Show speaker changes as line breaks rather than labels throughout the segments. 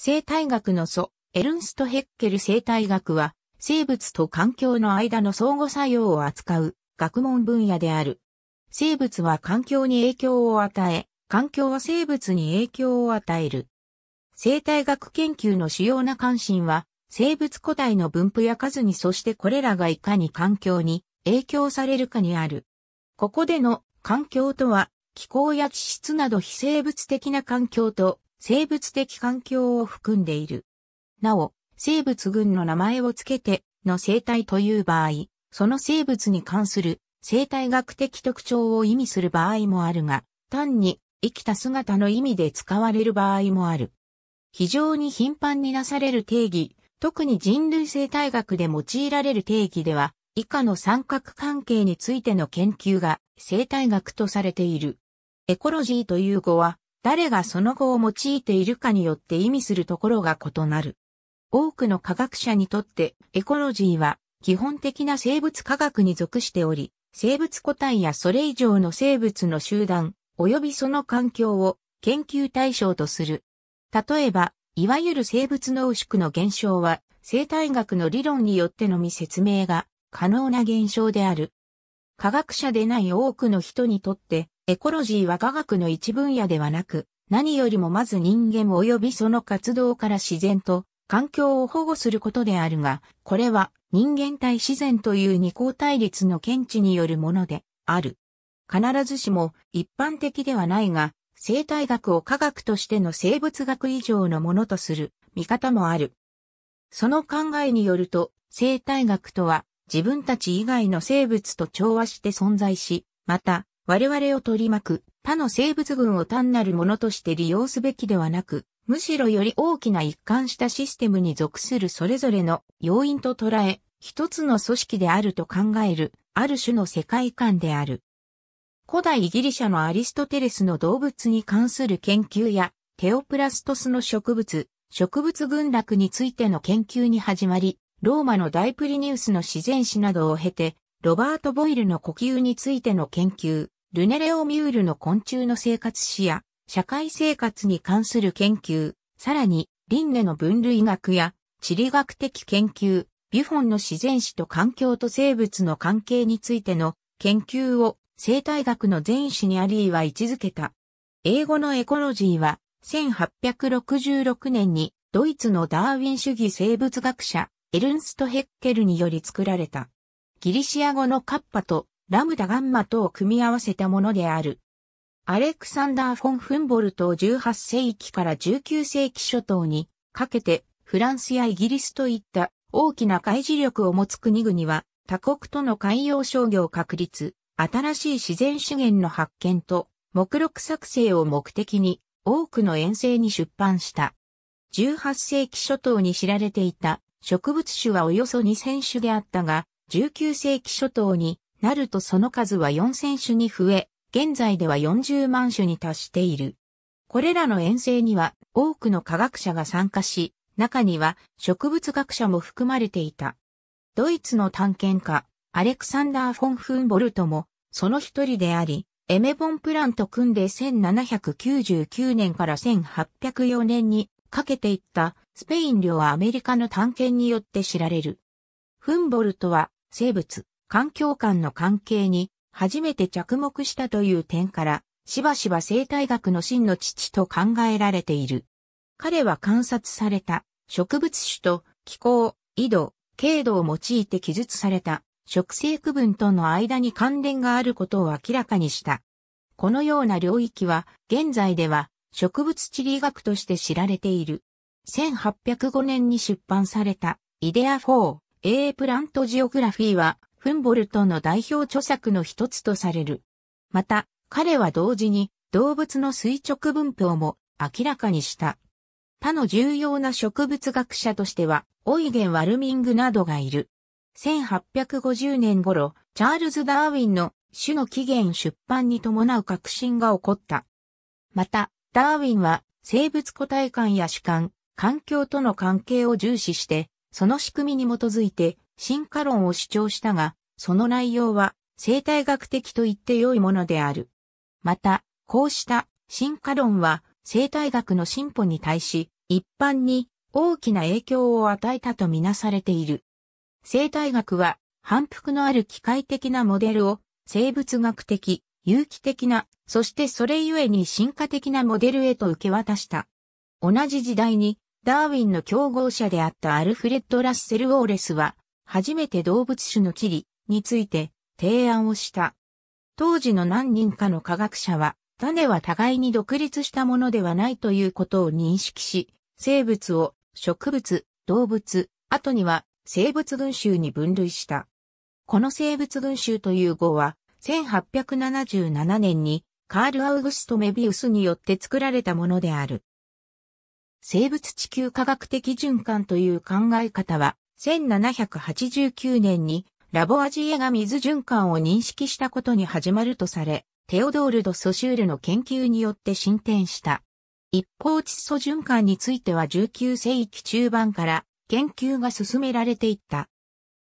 生態学の祖、エルンスト・ヘッケル生態学は、生物と環境の間の相互作用を扱う学問分野である。生物は環境に影響を与え、環境は生物に影響を与える。生態学研究の主要な関心は、生物個体の分布や数にそしてこれらがいかに環境に影響されるかにある。ここでの環境とは、気候や地質など非生物的な環境と生物的環境を含んでいる。なお、生物群の名前をつけての生態という場合、その生物に関する生態学的特徴を意味する場合もあるが、単に生きた姿の意味で使われる場合もある。非常に頻繁になされる定義、特に人類生態学で用いられる定義では、以下の三角関係についての研究が生態学とされている。エコロジーという語は、誰がその後を用いているかによって意味するところが異なる。多くの科学者にとってエコロジーは基本的な生物科学に属しており、生物個体やそれ以上の生物の集団、及びその環境を研究対象とする。例えば、いわゆる生物濃縮の現象は生態学の理論によってのみ説明が可能な現象である。科学者でない多くの人にとってエコロジーは科学の一分野ではなく、何よりもまず人間及びその活動から自然と環境を保護することであるが、これは人間対自然という二項対立の見地によるものである。必ずしも一般的ではないが、生態学を科学としての生物学以上のものとする見方もある。その考えによると、生態学とは自分たち以外の生物と調和して存在し、また我々を取り巻く他の生物群を単なるものとして利用すべきではなく、むしろより大きな一貫したシステムに属するそれぞれの要因と捉え、一つの組織であると考える、ある種の世界観である。古代ギリシャのアリストテレスの動物に関する研究や、テオプラストスの植物、植物群落についての研究に始まり、ローマのダイプリニウスの自然史などを経て、ロバート・ボイルの呼吸についての研究、ルネレオミュールの昆虫の生活史や社会生活に関する研究、さらに、リンネの分類学や地理学的研究、ビュフォンの自然史と環境と生物の関係についての研究を生態学の前史にありは位置づけた。英語のエコロジーは1866年にドイツのダーウィン主義生物学者エルンスト・ヘッケルにより作られた。ギリシア語のカッパとラムダガンマとを組み合わせたものである。アレクサンダー・フォン・フンボルトを18世紀から19世紀初頭にかけてフランスやイギリスといった大きな海事力を持つ国々は他国との海洋商業確立、新しい自然資源の発見と目録作成を目的に多くの遠征に出版した。18世紀初頭に知られていた植物種はおよそ2000種であったが、19世紀初頭になるとその数は4000種に増え、現在では40万種に達している。これらの遠征には多くの科学者が参加し、中には植物学者も含まれていた。ドイツの探検家、アレクサンダー・フォン・フンボルトも、その一人であり、エメボンプランと組んで1799年から1804年にかけていったスペイン領アメリカの探検によって知られる。フンボルトは生物、環境間の関係に初めて着目したという点から、しばしば生態学の真の父と考えられている。彼は観察された植物種と気候、緯度、経度を用いて記述された植生区分との間に関連があることを明らかにした。このような領域は現在では植物地理学として知られている。1805年に出版されたイデア4 A プラントジオグラフィーはフンボルトの代表著作の一つとされる。また、彼は同時に動物の垂直分布をも明らかにした。他の重要な植物学者としては、オイゲン・ワルミングなどがいる。1850年頃、チャールズ・ダーウィンの種の起源出版に伴う革新が起こった。また、ダーウィンは生物個体観や主観、環境との関係を重視して、その仕組みに基づいて進化論を主張したが、その内容は生態学的と言って良いものである。また、こうした進化論は生態学の進歩に対し、一般に大きな影響を与えたとみなされている。生態学は反復のある機械的なモデルを生物学的、有機的な、そしてそれゆえに進化的なモデルへと受け渡した。同じ時代にダーウィンの競合者であったアルフレッド・ラッセル・ウォーレスは初めて動物種の地理について提案をした。当時の何人かの科学者は、種は互いに独立したものではないということを認識し、生物を植物、動物、後には生物群衆に分類した。この生物群衆という語は、1877年にカール・アウグスト・メビウスによって作られたものである。生物地球科学的循環という考え方は、1789年にラボアジエが水循環を認識したことに始まるとされ、テオドール・ド・ソシュールの研究によって進展した。一方窒素循環については19世紀中盤から研究が進められていった。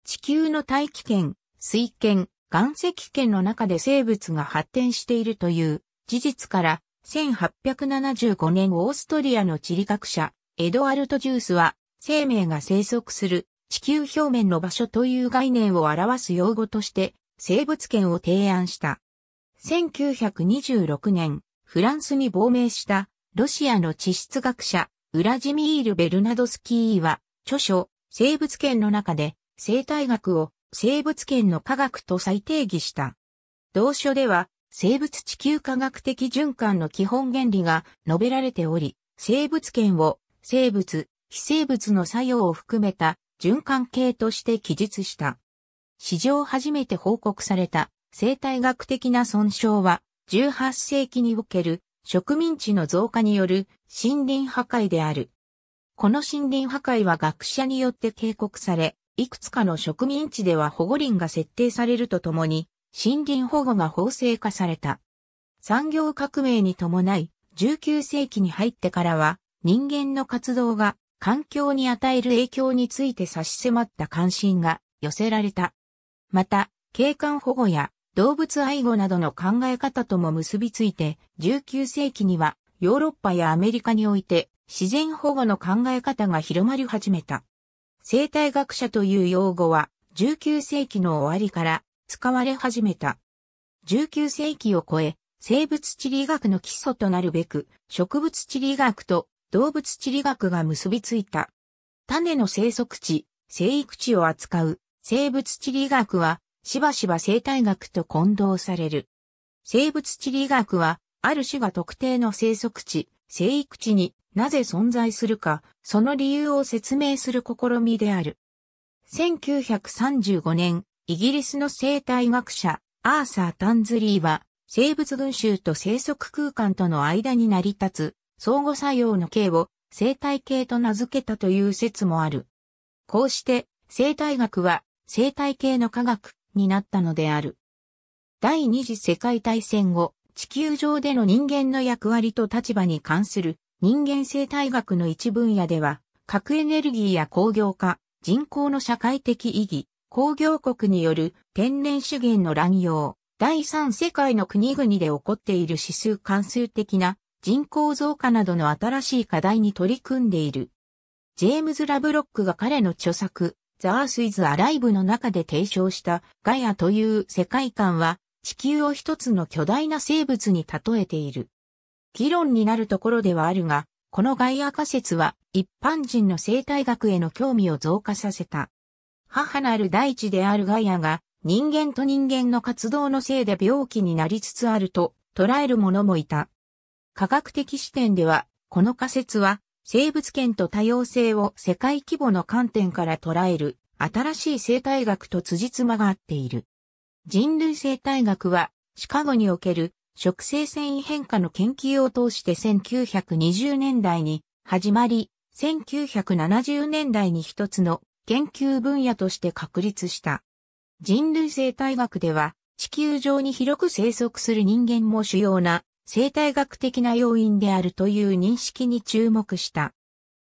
地球の大気圏、水圏、岩石圏の中で生物が発展しているという事実から1875年オーストリアの地理学者エドワルト・ジュースは生命が生息する地球表面の場所という概念を表す用語として生物圏を提案した。1926年、フランスに亡命したロシアの地質学者、ウラジミール・ベルナドスキーは、著書、生物圏の中で生態学を生物圏の科学と再定義した。同書では、生物地球科学的循環の基本原理が述べられており、生物圏を生物、非生物の作用を含めた循環系として記述した。史上初めて報告された生態学的な損傷は、18世紀における植民地の増加による森林破壊である。この森林破壊は学者によって警告され、いくつかの植民地では保護林が設定されるとともに、森林保護が法制化された。産業革命に伴い、19世紀に入ってからは、人間の活動が環境に与える影響について差し迫った関心が寄せられた。また、景観保護や動物愛護などの考え方とも結びついて、19世紀にはヨーロッパやアメリカにおいて自然保護の考え方が広まり始めた。生態学者という用語は19世紀の終わりから使われ始めた。19世紀を超え、生物地理学の基礎となるべく、植物地理学と動物地理学が結びついた。種の生息地、生育地を扱う生物地理学は、しばしば生態学と混同される。生物地理学は、ある種が特定の生息地、生育地になぜ存在するか、その理由を説明する試みである。1935年、イギリスの生態学者、アーサー・タンズリーは、生物群衆と生息空間との間に成り立つ相互作用の形を生態系と名付けたという説もある。こうして生態学は生態系の科学になったのである。第二次世界大戦後、地球上での人間の役割と立場に関する人間生態学の一分野では、核エネルギーや工業化、人口の社会的意義、工業国による天然資源の乱用、第三世界の国々で起こっている指数関数的な人口増加などの新しい課題に取り組んでいる。ジェームズ・ラブロックが彼の著作、ザース・イズ・アライブの中で提唱したガイアという世界観は地球を一つの巨大な生物に例えている。議論になるところではあるが、このガイア仮説は一般人の生態学への興味を増加させた。母なる大地であるガイアが人間と人間の活動のせいで病気になりつつあると捉える者もいた。科学的視点では、この仮説は、生物圏と多様性を世界規模の観点から捉える、新しい生態学と辻褄が合っている。人類生態学は、シカゴにおける植生繊維変化の研究を通して1920年代に始まり、1970年代に一つの研究分野として確立した。人類生態学では、地球上に広く生息する人間も主要な生態学的な要因であるという認識に注目した。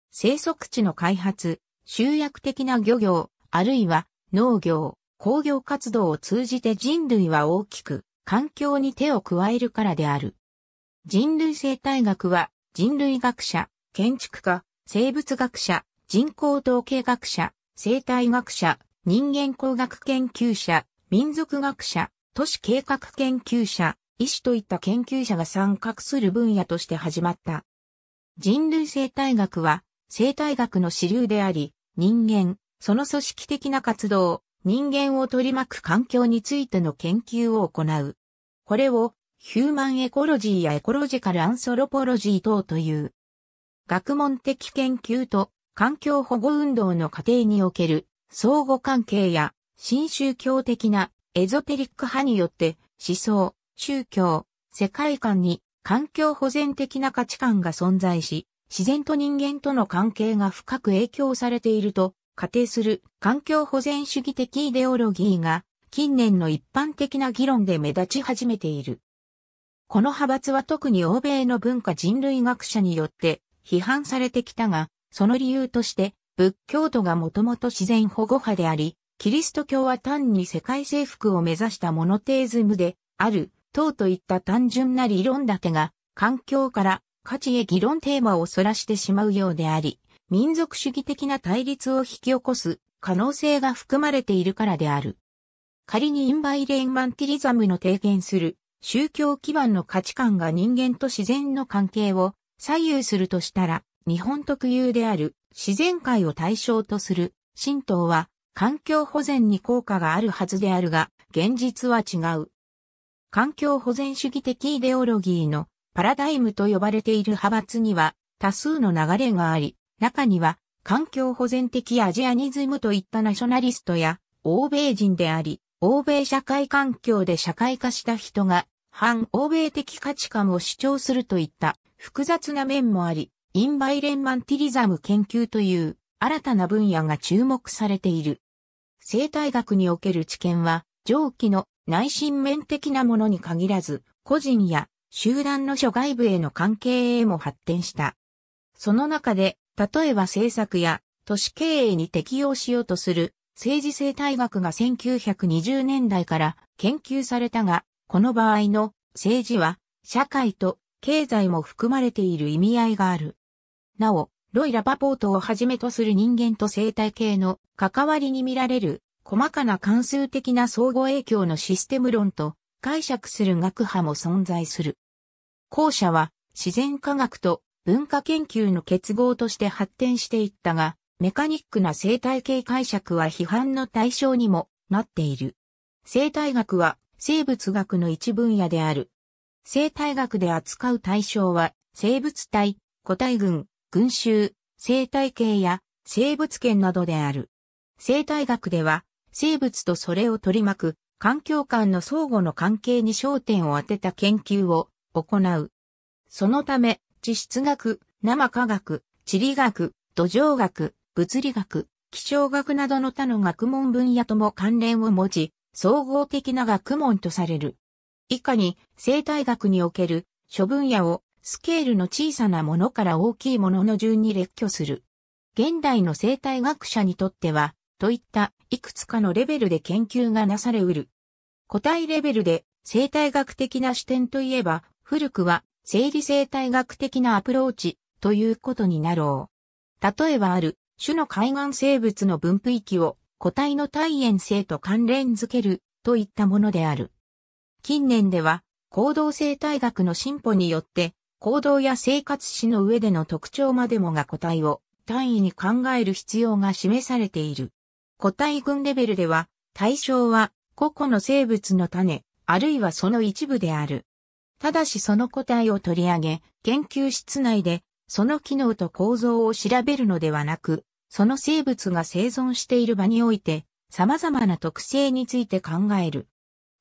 生息地の開発、集約的な漁業、あるいは農業、工業活動を通じて人類は大きく環境に手を加えるからである。人類生態学は人類学者、建築家、生物学者、人口統計学者、生態学者、人間工学研究者、民族学者、都市計画研究者、医師といった研究者が参画する分野として始まった。人類生態学は、生態学の支流であり、人間、その組織的な活動、人間を取り巻く環境についての研究を行う。これを、ヒューマンエコロジーやエコロジカルアンソロポロジー等という。学問的研究と環境保護運動の過程における相互関係や新宗教的なエゾテリック派によって思想、宗教、世界観に環境保全的な価値観が存在し、自然と人間との関係が深く影響されていると仮定する環境保全主義的イデオロギーが近年の一般的な議論で目立ち始めている。この派閥は特に欧米の文化人類学者によって批判されてきたが、その理由として仏教徒がもともと自然保護派であり、キリスト教は単に世界征服を目指したモノテーズムである等といった単純な理論だけが、環境から価値へ議論テーマを逸らしてしまうようであり、民族主義的な対立を引き起こす可能性が含まれているからである。仮にインバイレインマンティリザムの提言する宗教基盤の価値観が人間と自然の関係を左右するとしたら、日本特有である自然界を対象とする神道は環境保全に効果があるはずであるが、現実は違う。環境保全主義的イデオロギーのパラダイムと呼ばれている派閥には多数の流れがあり、中には環境保全的アジアニズムといったナショナリストや欧米人であり、欧米社会環境で社会化した人が反欧米的価値観を主張するといった複雑な面もあり、インバイレンマンティリザム研究という新たな分野が注目されている。生態学における知見は上記の内心面的なものに限らず、個人や集団の諸外部への関係へも発展した。その中で、例えば政策や都市経営に適用しようとする政治生態学が1920年代から研究されたが、この場合の政治は社会と経済も含まれている意味合いがある。なお、ロイ・ラパポートをはじめとする人間と生態系の関わりに見られる細かな関数的な相互影響のシステム論と解釈する学派も存在する。後者は自然科学と文化研究の結合として発展していったが、メカニックな生態系解釈は批判の対象にもなっている。生態学は生物学の一分野である。生態学で扱う対象は生物体、個体群、群衆、生態系や生物圏などである。生態学では生物とそれを取り巻く環境間の相互の関係に焦点を当てた研究を行う。そのため、地質学、生科学、地理学、土壌学、物理学、気象学などの他の学問分野とも関連を持ち、総合的な学問とされる。以下に生態学における諸分野をスケールの小さなものから大きいものの順に列挙する。現代の生態学者にとってはといったいくつかのレベルで研究がなされうる。個体レベルで生態学的な視点といえば、古くは生理生態学的なアプローチということになろう。例えばある種の海岸生物の分布域を個体の体炎性と関連づけるといったものである。近年では行動生態学の進歩によって行動や生活史の上での特徴までもが個体を単位に考える必要が示されている。個体群レベルでは、対象は個々の生物の種、あるいはその一部である。ただしその個体を取り上げ、研究室内で、その機能と構造を調べるのではなく、その生物が生存している場において、様々な特性について考える。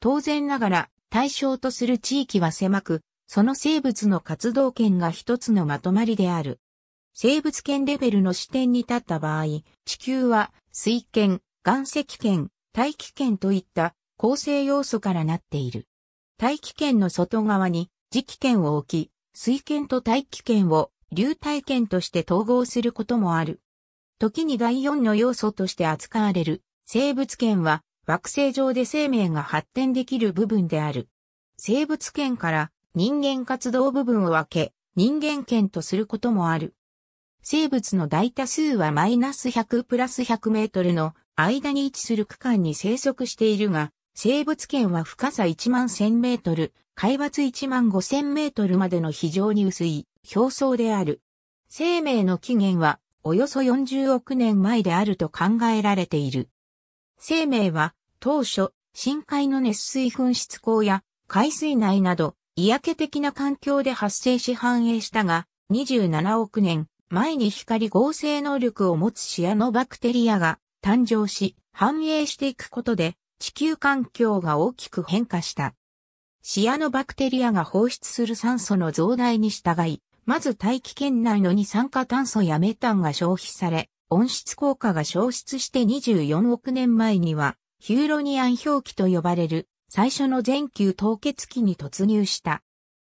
当然ながら、対象とする地域は狭く、その生物の活動圏が一つのまとまりである。生物圏レベルの視点に立った場合、地球は水圏、岩石圏、大気圏といった構成要素からなっている。大気圏の外側に磁気圏を置き、水圏と大気圏を流体圏として統合することもある。時に第四の要素として扱われる生物圏は惑星上で生命が発展できる部分である。生物圏から人間活動部分を分け、人間圏とすることもある。生物の大多数はマイナス100プラス100メートルの間に位置する区間に生息しているが、生物圏は深さ1万1000メートル、海抜1万5000メートルまでの非常に薄い表層である。生命の起源はおよそ40億年前であると考えられている。生命は当初深海の熱水噴出口や海水内など、嫌気的な環境で発生し繁栄したが、27億年、前に光合成能力を持つシアノバクテリアが誕生し、繁栄していくことで地球環境が大きく変化した。シアノバクテリアが放出する酸素の増大に従い、まず大気圏内の二酸化炭素やメタンが消費され、温室効果が消失して24億年前には、ヒューロニアン表記と呼ばれる最初の全球凍結期に突入した。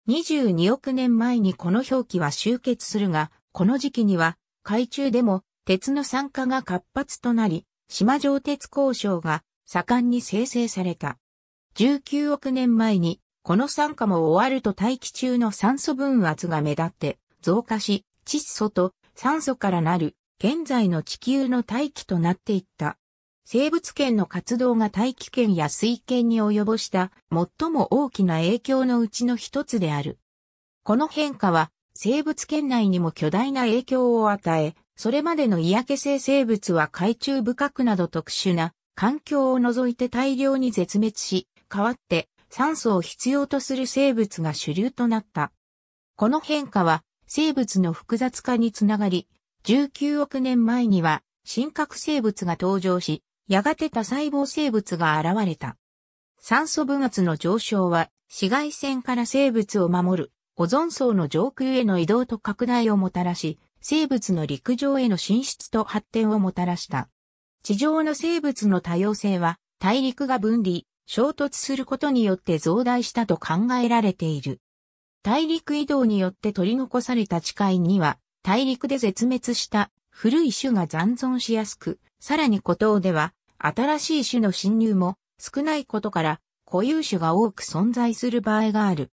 22億年前にこの表記は終結するが、この時期には、海中でも鉄の酸化が活発となり、島上鉄交渉が盛んに生成された。19億年前に、この酸化も終わると大気中の酸素分圧が目立って増加し、窒素と酸素からなる現在の地球の大気となっていった。生物圏の活動が大気圏や水圏に及ぼした最も大きな影響のうちの一つである。この変化は生物圏内にも巨大な影響を与え、それまでの嫌気性生物は海中深くなど特殊な環境を除いて大量に絶滅し、代わって酸素を必要とする生物が主流となった。この変化は生物の複雑化につながり、19億年前には真核生物が登場し、やがて多細胞生物が現れた。酸素分圧の上昇は紫外線から生物を守るオゾン層の上空への移動と拡大をもたらし、生物の陸上への進出と発展をもたらした。地上の生物の多様性は、大陸が分離、衝突することによって増大したと考えられている。大陸移動によって取り残された地界には、大陸で絶滅した古い種が残存しやすく、さらに孤島では、新しい種の侵入も少ないことから、固有種が多く存在する場合がある。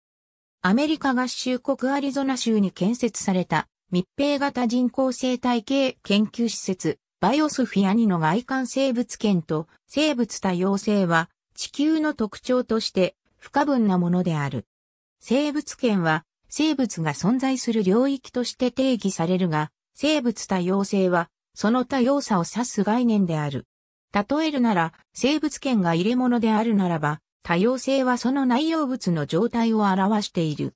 アメリカ合衆国アリゾナ州に建設された密閉型人工生態系研究施設、バイオスフィアニの外観生物圏と生物多様性は地球の特徴として不可分なものである。生物圏は生物が存在する領域として定義されるが、生物多様性はその多様さを指す概念である。例えるなら、生物圏が入れ物であるならば、多様性はその内容物の状態を表している。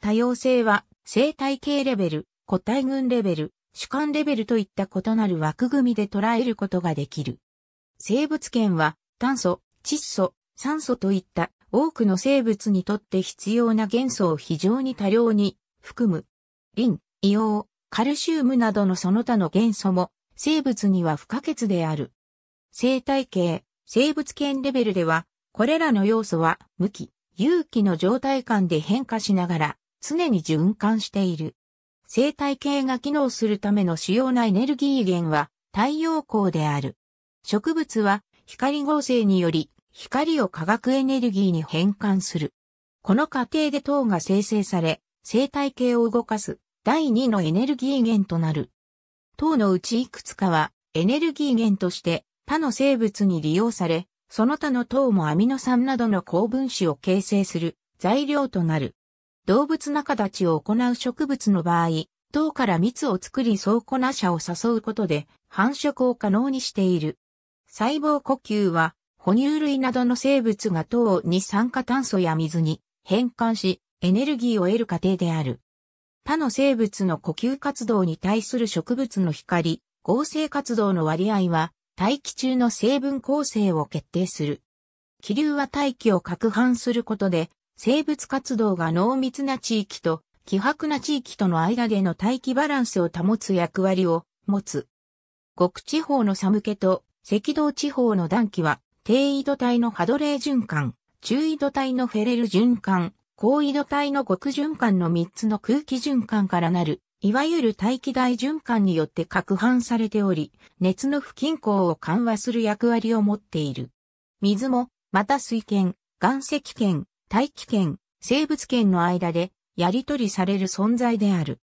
多様性は生態系レベル、個体群レベル、主観レベルといった異なる枠組みで捉えることができる。生物圏は炭素、窒素、酸素といった多くの生物にとって必要な元素を非常に多量に含む。リン、硫黄、カルシウムなどのその他の元素も生物には不可欠である。生態系、生物圏レベルではこれらの要素は、向き、有機の状態間で変化しながら、常に循環している。生態系が機能するための主要なエネルギー源は、太陽光である。植物は、光合成により、光を化学エネルギーに変換する。この過程で糖が生成され、生態系を動かす第2のエネルギー源となる。糖のうちいくつかはエネルギー源として他の生物に利用され、その他の糖もアミノ酸などの高分子を形成する材料となる。動物仲立ちを行う植物の場合、糖から蜜を作り倉庫な者を誘うことで繁殖を可能にしている。細胞呼吸は、哺乳類などの生物が糖に酸化炭素や水に変換し、エネルギーを得る過程である。他の生物の呼吸活動に対する植物の光、合成活動の割合は、大気中の成分構成を決定する。気流は大気を攪拌することで、生物活動が濃密な地域と希薄な地域との間での大気バランスを保つ役割を持つ。極地方の寒気と赤道地方の暖気は、低緯度帯のハドレー循環、中緯度帯のフェレル循環、高緯度帯の極循環の3つの空気循環からなるいわゆる大気大循環によって攪拌されており、熱の不均衡を緩和する役割を持っている。水も、また水圏、岩石圏、大気圏、生物圏の間で、やり取りされる存在である。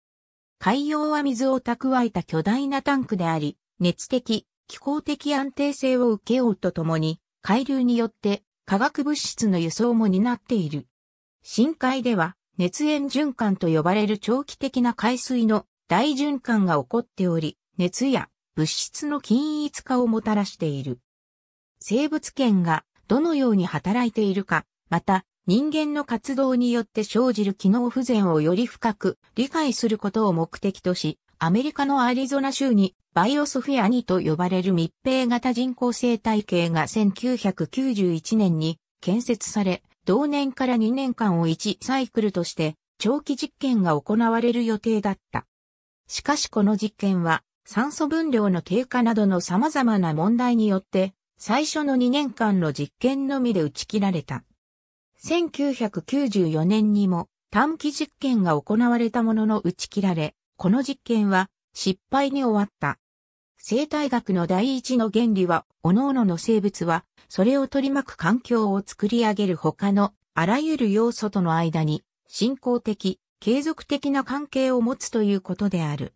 海洋は水を蓄えた巨大なタンクであり、熱的、気候的安定性を受けようとともに、海流によって化学物質の輸送も担っている。深海では熱炎循環と呼ばれる長期的な海水の大循環が起こっており、熱や物質の均一化をもたらしている。生物圏がどのように働いているか、また人間の活動によって生じる機能不全をより深く理解することを目的とし、アメリカのアリゾナ州にバイオソフィア2と呼ばれる密閉型人工生態系が1991年に建設され、同年から2年間を1サイクルとして長期実験が行われる予定だった。しかしこの実験は酸素分量の低下などの様々な問題によって最初の2年間の実験のみで打ち切られた。1994年にも短期実験が行われたものの打ち切られ、この実験は失敗に終わった。生態学の第一の原理は、各々の生物は、それを取り巻く環境を作り上げる他の、あらゆる要素との間に、進行的、継続的な関係を持つということである。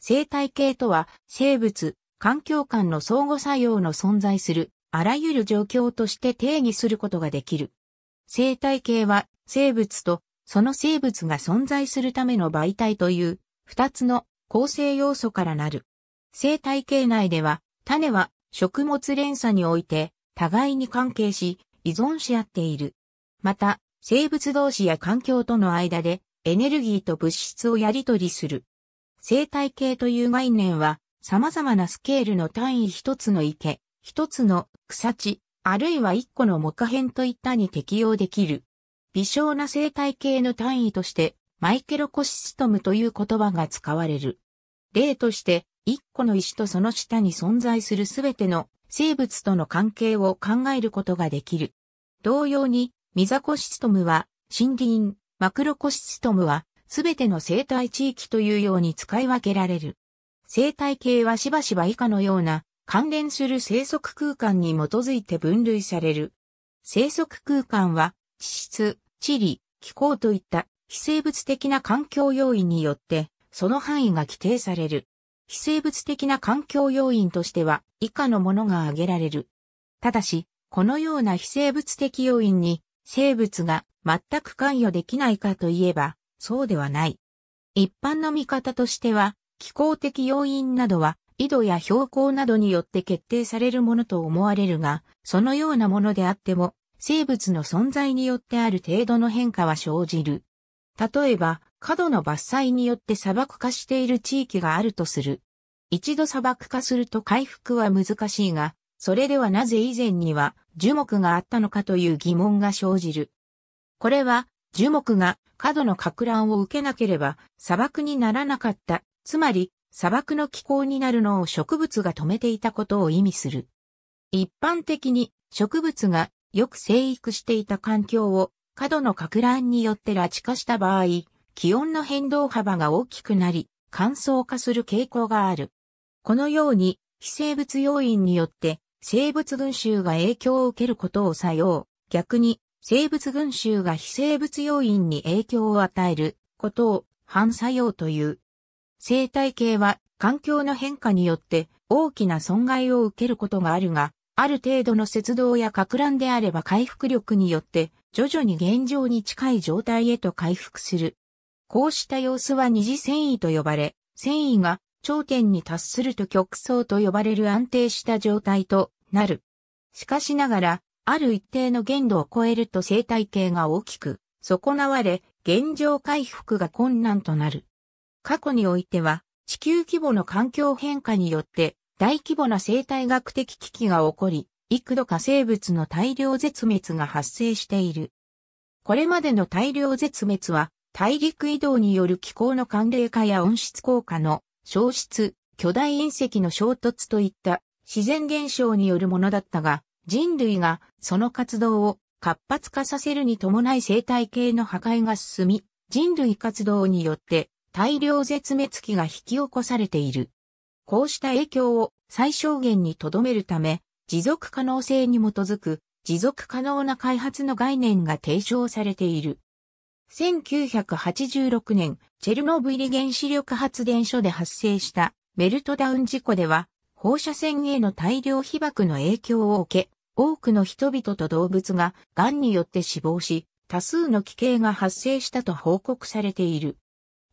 生態系とは、生物、環境間の相互作用の存在する、あらゆる状況として定義することができる。生態系は、生物と、その生物が存在するための媒体という、二つの構成要素からなる。生態系内では、種は食物連鎖において互いに関係し、依存し合っている。また、生物同士や環境との間でエネルギーと物質をやり取りする。生態系という概念は、様々なスケールの単位一つの池、一つの草地、あるいは一個の木片といったに適用できる。微小な生態系の単位として、マイケロコシストムという言葉が使われる。例として、一個の石とその下に存在するすべての生物との関係を考えることができる。同様に、ミザコシストムは森林、マクロコシストムはすべての生態地域というように使い分けられる。生態系はしばしば以下のような関連する生息空間に基づいて分類される。生息空間は地質、地理、気候といった非生物的な環境要因によってその範囲が規定される。非生物的な環境要因としては以下のものが挙げられる。ただし、このような非生物的要因に生物が全く関与できないかといえば、そうではない。一般の見方としては、気候的要因などは、緯度や標高などによって決定されるものと思われるが、そのようなものであっても、生物の存在によってある程度の変化は生じる。例えば、過度の伐採によって砂漠化している地域があるとする。一度砂漠化すると回復は難しいが、それではなぜ以前には樹木があったのかという疑問が生じる。これは樹木が過度の拡乱を受けなければ砂漠にならなかった、つまり砂漠の気候になるのを植物が止めていたことを意味する。一般的に植物がよく生育していた環境を過度の拡乱によって拉致化した場合、気温の変動幅が大きくなり、乾燥化する傾向がある。このように、非生物要因によって、生物群衆が影響を受けることを作用、逆に、生物群衆が非生物要因に影響を与えることを反作用という。生態系は環境の変化によって大きな損害を受けることがあるが、ある程度の節動や撹乱であれば回復力によって徐々に現状に近い状態へと回復する。こうした様子は二次繊維と呼ばれ、繊維が頂点に達すると極層と呼ばれる安定した状態となる。しかしながら、ある一定の限度を超えると生態系が大きく損なわれ、現状回復が困難となる。過去においては、地球規模の環境変化によって大規模な生態学的危機が起こり、幾度か生物の大量絶滅が発生している。これまでの大量絶滅は大陸移動による気候の寒冷化や温室効果の消失、巨大隕石の衝突といった自然現象によるものだったが、人類がその活動を活発化させるに伴い生態系の破壊が進み、人類活動によって大量絶滅期が引き起こされている。こうした影響を最小限に留めるため、持続可能性に基づく持続可能な開発の概念が提唱されている。1986年、チェルノブイリ原子力発電所で発生したメルトダウン事故では、放射線への大量被曝の影響を受け、多くの人々と動物が癌によって死亡し、多数の奇形が発生したと報告されている。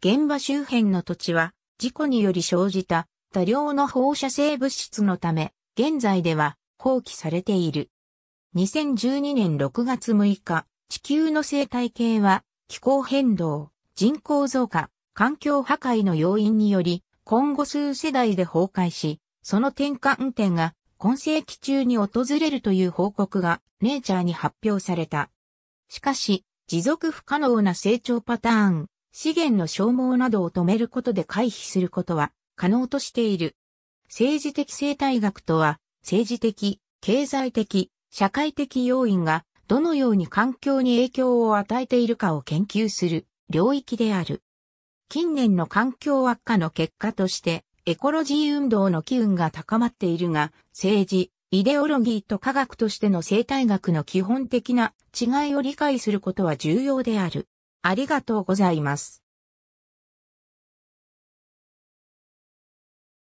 現場周辺の土地は、事故により生じた多量の放射性物質のため、現在では放棄されている。2012年6月6日、地球の生態系は気候変動、人口増加、環境破壊の要因により、今後数世代で崩壊し、その転換点が今世紀中に訪れるという報告がネイチャーに発表された。しかし、持続不可能な成長パターン、資源の消耗などを止めることで回避することは可能としている。政治的生態学とは、政治的、経済的、社会的要因がどのように環境に影響を与えているかを研究する領域である。近年の環境悪化の結果として、エコロジー運動の機運が高まっているが、政治、イデオロギーと科学としての生態学の基本的な違いを理解することは重要である。ありがとうございます。